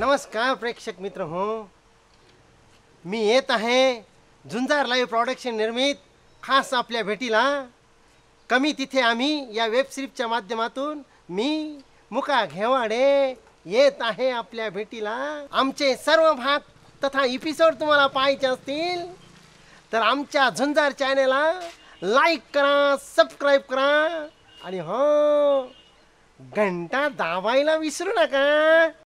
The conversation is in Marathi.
नमस्कार प्रेक्षक मित्र हो मी येत आहे झुंजार लाईव्ह प्रॉडक्शन निर्मित खास आपल्या भेटीला कमी तिथे आम्ही या वेबसिरीजच्या माध्यमातून मी मुका घेवाडे येत आहे आपल्या भेटीला आमचे सर्व भाग तथा एपिसोड तुम्हाला पाहायचे असतील तर आमच्या झुंजार चॅनेलला लाईक करा सबस्क्राईब करा आणि हो घंटा दाबायला विसरू नका